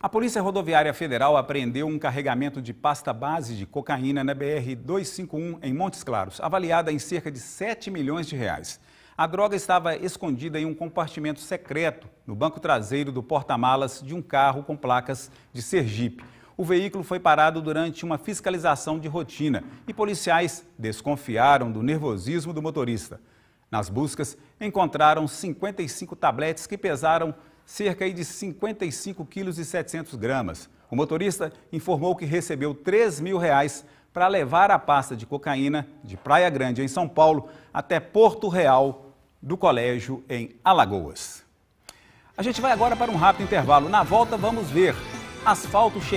A Polícia Rodoviária Federal apreendeu um carregamento de pasta base de cocaína na BR-251 em Montes Claros, avaliada em cerca de 7 milhões de reais. A droga estava escondida em um compartimento secreto no banco traseiro do porta-malas de um carro com placas de Sergipe. O veículo foi parado durante uma fiscalização de rotina e policiais desconfiaram do nervosismo do motorista. Nas buscas, encontraram 55 tabletes que pesaram cerca de 55 quilos e 700 gramas. O motorista informou que recebeu 3 mil reais para levar a pasta de cocaína de Praia Grande, em São Paulo, até Porto Real, do colégio, em Alagoas. A gente vai agora para um rápido intervalo. Na volta, vamos ver asfalto chegando.